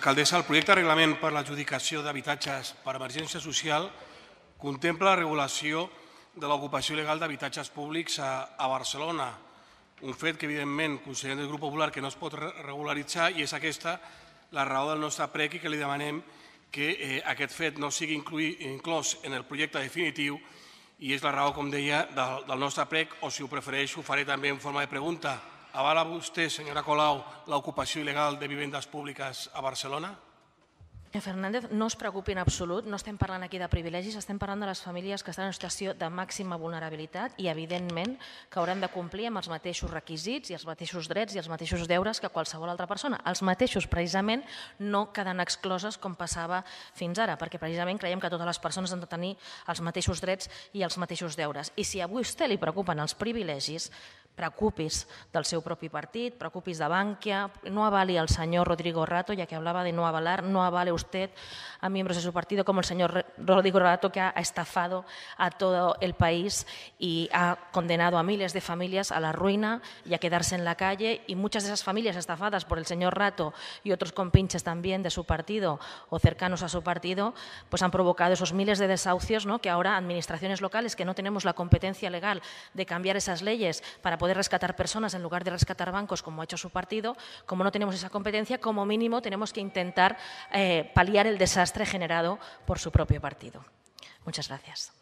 Alcaldessa, el projecte de reglament per l'adjudicació d'habitatges per emergència social contempla la regulació de l'ocupació legal d'habitatges públics a, a Barcelona, un fet que, evidentment, considerem del grup popular que no es pot regularitzar i és aquesta la raó del nostre prec i que li demanem que eh, aquest fet no sigui inclui, inclòs en el projecte definitiu i és la raó, com deia, del, del nostre prec, o si ho prefereix ho faré també en forma de pregunta avala vostè, senyora Colau, l'ocupació il·legal de vivendes públiques a Barcelona? Eh, Fernández, no es preocupi en absolut, no estem parlant aquí de privilegis, estem parlant de les famílies que estan en situació de màxima vulnerabilitat i evidentment que hauran de complir amb els mateixos requisits i els mateixos drets i els mateixos deures que qualsevol altra persona. Els mateixos precisament no queden excloses com passava fins ara, perquè precisament creiem que totes les persones han de tenir els mateixos drets i els mateixos deures. I si a vostè li preocupen els privilegis, preocupis del seu propi partit, preocupis de Bankia, no avale al señor Rodrigo Rato, ya que hablaba de no avalar, no avale usted a miembros de su partido como el señor Rodrigo Rato, que ha estafado a todo el país y ha condenado a miles de familias a la ruina y a quedarse en la calle. Y muchas de esas familias estafadas por el señor Rato y otros compinches también de su partido o cercanos a su partido, pues han provocado esos miles de desahucios ¿no? que ahora administraciones locales que no tenemos la competencia legal de cambiar esas leyes para poder rescatar personas en lugar de rescatar bancos, como ha hecho su partido, como no tenemos esa competencia, como mínimo tenemos que intentar eh, paliar el desastre generado por su propio partido. Muchas gracias.